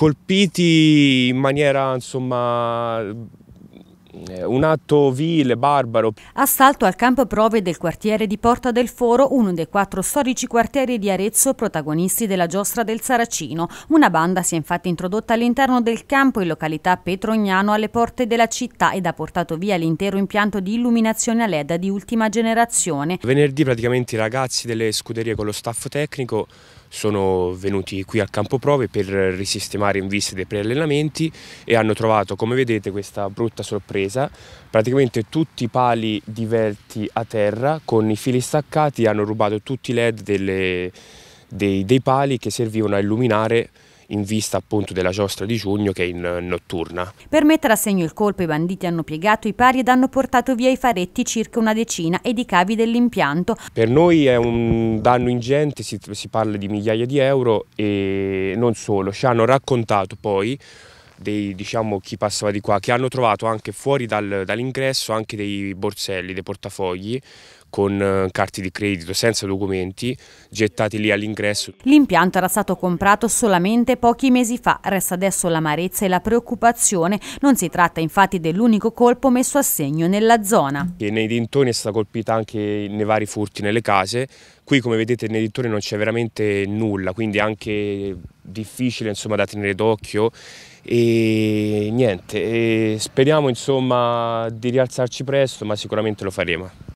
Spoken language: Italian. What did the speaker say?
colpiti in maniera insomma eh, un atto vile, barbaro. Assalto al campo prove del quartiere di Porta del Foro, uno dei quattro storici quartieri di Arezzo protagonisti della giostra del Saracino. Una banda si è infatti introdotta all'interno del campo in località Petrognano alle porte della città ed ha portato via l'intero impianto di illuminazione a LED di ultima generazione. Venerdì praticamente i ragazzi delle scuderie con lo staff tecnico sono venuti qui al campo prove per risistemare in vista dei preallenamenti e hanno trovato, come vedete, questa brutta sorpresa. Praticamente tutti i pali divelti a terra con i fili staccati hanno rubato tutti i led delle, dei, dei pali che servivano a illuminare in vista appunto della giostra di giugno che è in eh, notturna. Per mettere a segno il colpo i banditi hanno piegato i pari ed hanno portato via i faretti circa una decina ed i cavi dell'impianto. Per noi è un danno ingente, si, si parla di migliaia di euro e non solo, ci hanno raccontato poi dei, diciamo, chi passava di qua, che hanno trovato anche fuori dal, dall'ingresso anche dei borselli, dei portafogli con eh, carte di credito senza documenti gettati lì all'ingresso. L'impianto era stato comprato solamente pochi mesi fa, resta adesso l'amarezza e la preoccupazione, non si tratta infatti dell'unico colpo messo a segno nella zona. E nei dintorni è stata colpita anche nei vari furti nelle case, qui come vedete nei dintorni non c'è veramente nulla, quindi anche difficile insomma, da tenere d'occhio e niente, e speriamo insomma, di rialzarci presto ma sicuramente lo faremo.